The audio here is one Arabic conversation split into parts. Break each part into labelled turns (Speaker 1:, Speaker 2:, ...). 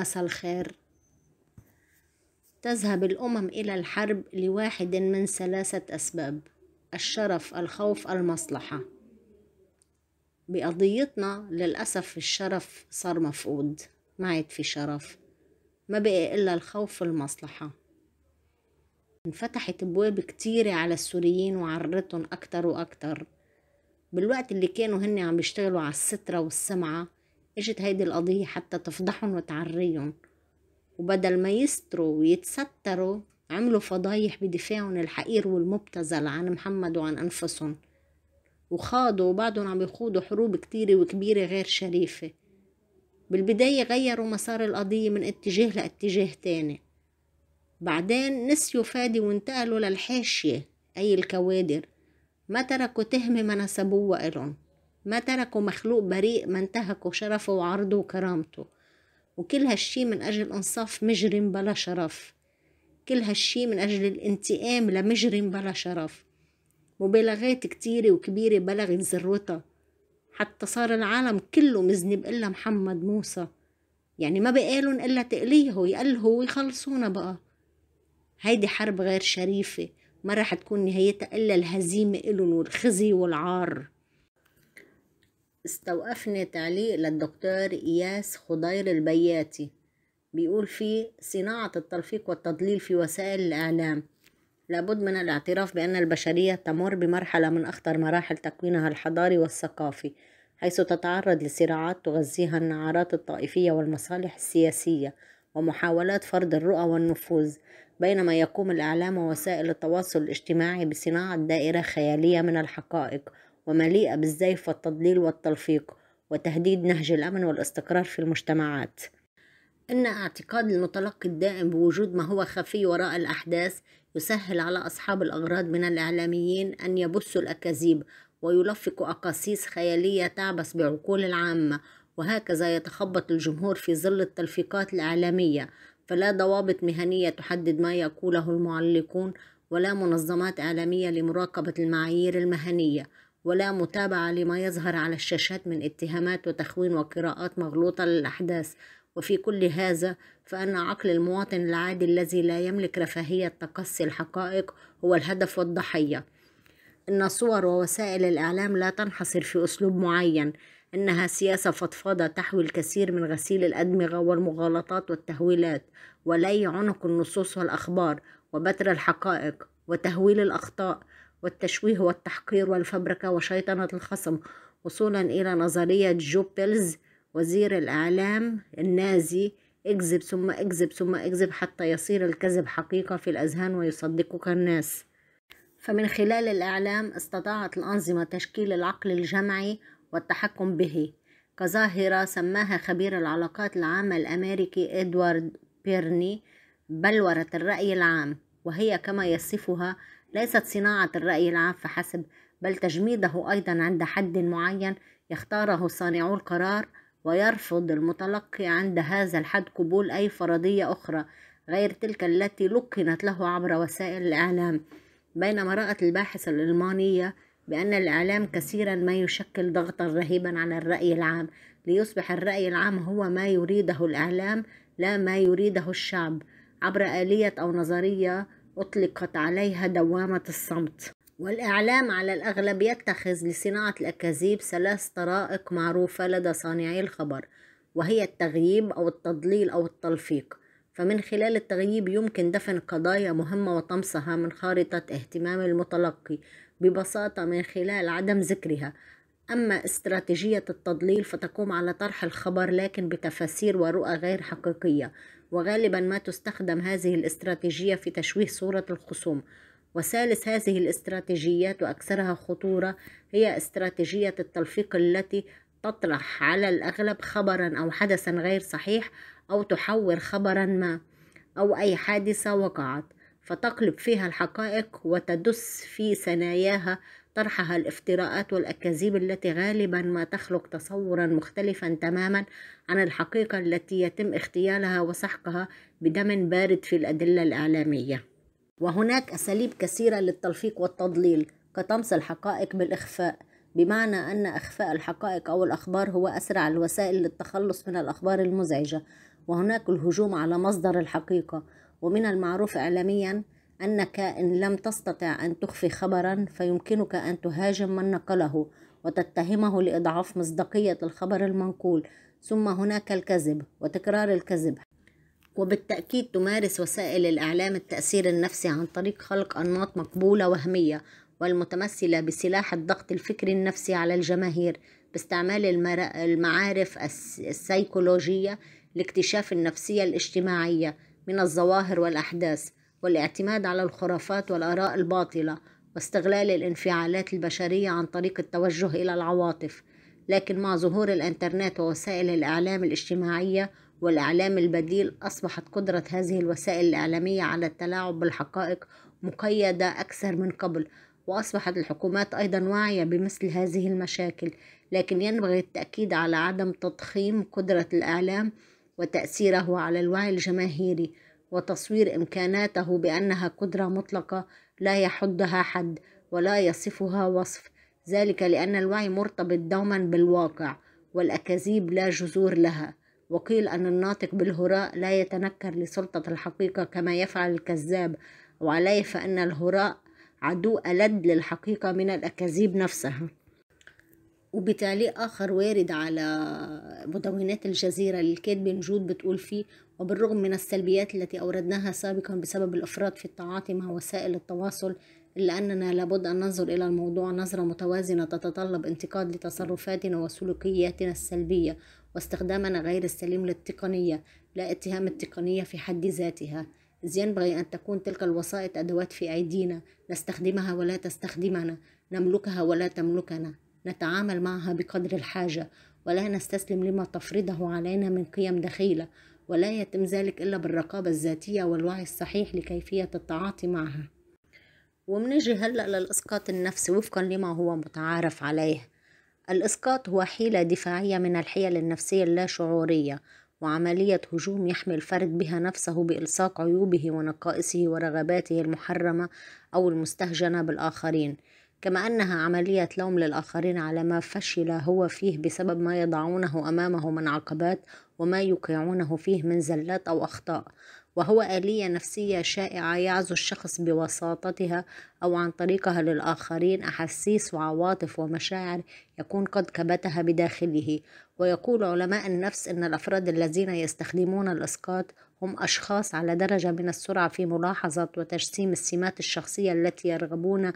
Speaker 1: مساء الخير تذهب الأمم إلى الحرب لواحد من ثلاثة أسباب الشرف الخوف المصلحة بقضيتنا للأسف الشرف صار مفقود ما عاد في شرف ما بقي إلا الخوف والمصلحة انفتحت أبواب كتيرة على السوريين وعرتهم أكتر وأكتر بالوقت اللي كانوا هن عم يشتغلوا على السترة والسمعة اجت هيدي القضية حتى تفضحهم وتعريهم وبدل ما يستروا ويتستروا عملوا فضايح بدفاعهم الحقير والمبتذل عن محمد وعن أنفسهم وخاضوا وبعدهم عم يخوضوا حروب كتيرة وكبيرة غير شريفة بالبداية غيروا مسار القضية من اتجاه لاتجاه تاني بعدين نسيوا فادي وانتقلوا للحاشية أي الكوادر ما تركوا تهمة ما نسبوها إلهم ما تركوا مخلوق بريء ما انتهكوا شرفه وعرضه وكرامته وكل هالشي من أجل إنصاف مجرم بلا شرف كل هالشي من أجل الانتقام لمجرم بلا شرف مبالغات كتيرة وكبيرة بلغت ذروتها حتى صار العالم كله مذنب إلا محمد موسى يعني ما بقالن إلا تقليه ويقله ويخلصونا بقى هيدي حرب غير شريفة ما رح تكون نهايتها إلا الهزيمة إلن والخزي والعار استوقفني تعليق للدكتور إياس خضير البياتي بيقول فيه صناعة التلفيق والتضليل في وسائل الإعلام لابد من الاعتراف بأن البشرية تمر بمرحلة من أخطر مراحل تكوينها الحضاري والثقافي حيث تتعرض لصراعات تغذيها النعرات الطائفية والمصالح السياسية ومحاولات فرض الرؤى والنفوذ بينما يقوم الإعلام ووسائل التواصل الاجتماعي بصناعة دائرة خيالية من الحقائق ومليئة بالزيف والتضليل والتلفيق وتهديد نهج الأمن والاستقرار في المجتمعات إن اعتقاد المتلقي الدائم بوجود ما هو خفي وراء الأحداث يسهل على أصحاب الأغراض من الإعلاميين أن يبثوا الأكاذيب ويلفقوا أقاصيص خيالية تعبث بعقول العامة وهكذا يتخبط الجمهور في ظل التلفيقات الإعلامية فلا ضوابط مهنية تحدد ما يقوله المعلقون ولا منظمات إعلامية لمراقبة المعايير المهنية ولا متابعة لما يظهر على الشاشات من اتهامات وتخوين وقراءات مغلوطة للأحداث وفي كل هذا فأن عقل المواطن العادي الذي لا يملك رفاهية تقصي الحقائق هو الهدف والضحية إن صور ووسائل الإعلام لا تنحصر في أسلوب معين إنها سياسة فضفاضة تحوي الكثير من غسيل الأدمغة والمغالطات والتهويلات ولي عنق النصوص والأخبار وبتر الحقائق وتهويل الأخطاء والتشويه والتحقير والفبركة وشيطنة الخصم وصولا إلى نظرية جوبلز وزير الإعلام النازي اكذب ثم اكذب ثم اكذب حتى يصير الكذب حقيقة في الأذهان ويصدقك الناس فمن خلال الإعلام استطاعت الأنظمة تشكيل العقل الجمعي والتحكم به كظاهرة سماها خبير العلاقات العامة الأمريكي إدوارد بيرني بلورة الرأي العام وهي كما يصفها ليست صناعة الرأي العام فحسب بل تجميده أيضا عند حد معين يختاره صانعو القرار ويرفض المتلقي عند هذا الحد قبول أي فرضية أخرى غير تلك التي لقنت له عبر وسائل الإعلام بينما رأت الباحثة الألمانية بأن الإعلام كثيرا ما يشكل ضغطا رهيبا على الرأي العام ليصبح الرأي العام هو ما يريده الإعلام لا ما يريده الشعب عبر آلية أو نظرية أطلقت عليها دوامة الصمت والإعلام على الأغلب يتخذ لصناعة الأكاذيب ثلاث طرائق معروفة لدى صانعي الخبر وهي التغييب أو التضليل أو التلفيق فمن خلال التغييب يمكن دفن قضايا مهمة وطمسها من خارطة اهتمام المتلقي ببساطة من خلال عدم ذكرها أما استراتيجية التضليل فتقوم على طرح الخبر لكن بتفاسير ورؤى غير حقيقية وغالبا ما تستخدم هذه الاستراتيجية في تشويه صورة الخصوم وثالث هذه الاستراتيجيات وأكثرها خطورة هي استراتيجية التلفيق التي تطرح على الأغلب خبرا أو حدثا غير صحيح أو تحور خبرا ما أو أي حادثة وقعت فتقلب فيها الحقائق وتدس في ثناياها طرحها الافتراءات والأكاذيب التي غالبا ما تخلق تصورا مختلفا تماما عن الحقيقة التي يتم اغتيالها وسحقها بدم بارد في الأدلة الإعلامية وهناك أساليب كثيرة للتلفيق والتضليل كطمس الحقائق بالإخفاء بمعنى أن إخفاء الحقائق أو الأخبار هو أسرع الوسائل للتخلص من الأخبار المزعجة وهناك الهجوم على مصدر الحقيقة ومن المعروف إعلاميا أنك إن لم تستطع أن تخفي خبرا فيمكنك أن تهاجم من نقله وتتهمه لإضعاف مصداقية الخبر المنقول ثم هناك الكذب وتكرار الكذب وبالتأكيد تمارس وسائل الإعلام التأثير النفسي عن طريق خلق أنماط مقبولة وهمية والمتمثلة بسلاح الضغط الفكري النفسي على الجماهير باستعمال المعارف السيكولوجية لاكتشاف النفسية الاجتماعية من الظواهر والأحداث والاعتماد على الخرافات والآراء الباطلة واستغلال الانفعالات البشرية عن طريق التوجه إلى العواطف لكن مع ظهور الإنترنت ووسائل الإعلام الاجتماعية والإعلام البديل أصبحت قدرة هذه الوسائل الإعلامية على التلاعب بالحقائق مقيدة أكثر من قبل وأصبحت الحكومات أيضا واعية بمثل هذه المشاكل لكن ينبغي التأكيد على عدم تضخيم قدرة الإعلام وتأثيره على الوعي الجماهيري وتصوير إمكاناته بأنها قدرة مطلقة لا يحدها حد ولا يصفها وصف ذلك لأن الوعي مرتبط دوما بالواقع والأكاذيب لا جذور لها وقيل أن الناطق بالهراء لا يتنكر لسلطة الحقيقة كما يفعل الكذاب وعليه فإن الهراء عدو ألد للحقيقة من الأكاذيب نفسها وبتعليق آخر وارد على مدونات الجزيرة للكاتب نجود بتقول فيه وبالرغم من السلبيات التي أوردناها سابقا بسبب الإفراط في التعاطي مع وسائل التواصل إلا أننا لابد أن ننظر إلى الموضوع نظرة متوازنة تتطلب انتقاد لتصرفاتنا وسلوكياتنا السلبية واستخدامنا غير السليم للتقنية لا اتهام التقنية في حد ذاتها إذ ينبغي أن تكون تلك الوسائط أدوات في أيدينا نستخدمها ولا تستخدمنا نملكها ولا تملكنا نتعامل معها بقدر الحاجة ولا نستسلم لما تفرضه علينا من قيم دخيلة ولا يتم ذلك إلا بالرقابة الذاتية والوعي الصحيح لكيفية التعاطي معها ومنجي هلأ للإسقاط النفسي وفقا لما هو متعارف عليه الإسقاط هو حيلة دفاعية من الحيل النفسية اللاشعورية وعملية هجوم يحمي الفرد بها نفسه بإلصاق عيوبه ونقائصه ورغباته المحرمة أو المستهجنة بالآخرين كما أنها عملية لوم للآخرين على ما فشل هو فيه بسبب ما يضعونه أمامه من عقبات وما يوقعونه فيه من زلات أو أخطاء وهو آلية نفسية شائعة يعزو الشخص بوساطتها أو عن طريقها للآخرين أحاسيس وعواطف ومشاعر يكون قد كبتها بداخله ويقول علماء النفس أن الأفراد الذين يستخدمون الإسقاط هم أشخاص على درجة من السرعة في ملاحظة وتجسيم السمات الشخصية التي يرغبون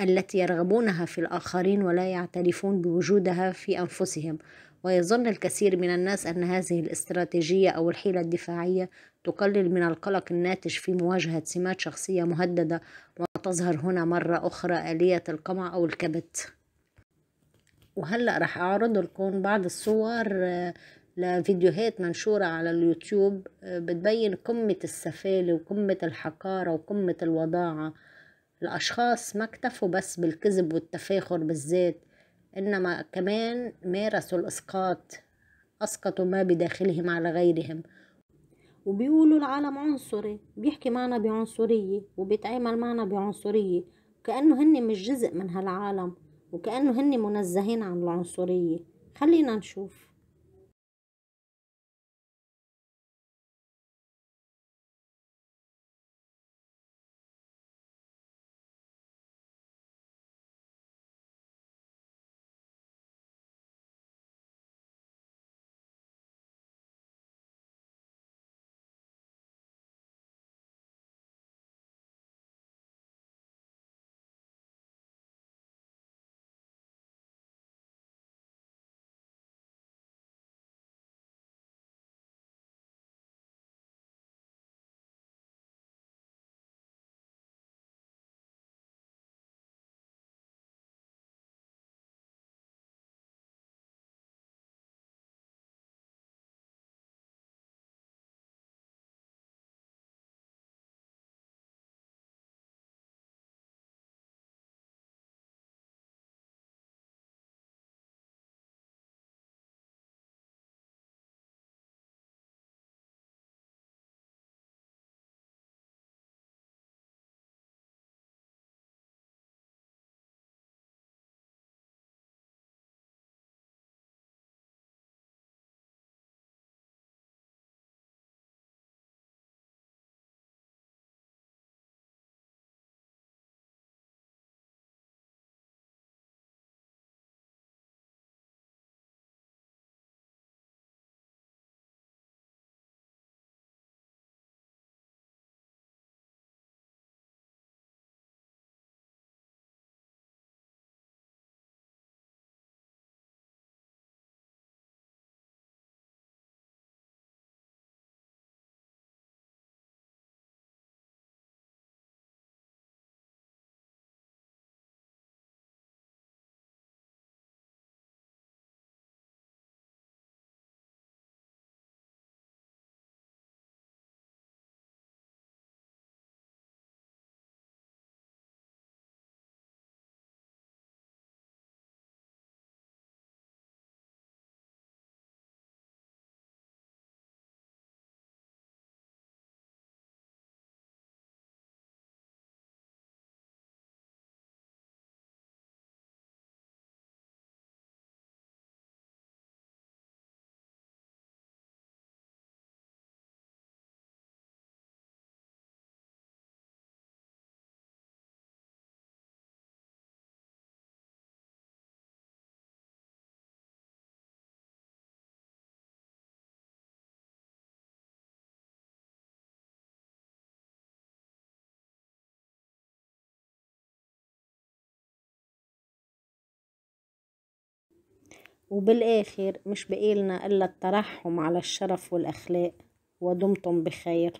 Speaker 1: التي يرغبونها في الآخرين ولا يعترفون بوجودها في أنفسهم ويظن الكثير من الناس أن هذه الاستراتيجية أو الحيلة الدفاعية تقلل من القلق الناتج في مواجهة سمات شخصية مهددة وتظهر هنا مرة أخرى آلية القمع أو الكبت وهلأ راح أعرض لكم بعض الصور لفيديوهات منشورة على اليوتيوب آه، بتبين قمة السفالة وقمة الحقارة وقمة الوضاعة الأشخاص ما اكتفوا بس بالكذب والتفاخر بالذات إنما كمان مارسوا الإسقاط أسقطوا ما بداخلهم على غيرهم وبيقولوا العالم عنصري بيحكي معنا بعنصرية وبيتعامل معنا بعنصرية كأنه هن مش جزء من هالعالم وكأنه هن منزهين عن العنصرية خلينا نشوف وبالآخر مش بقيلنا إلا الترحم على الشرف والأخلاق ودمتم بخير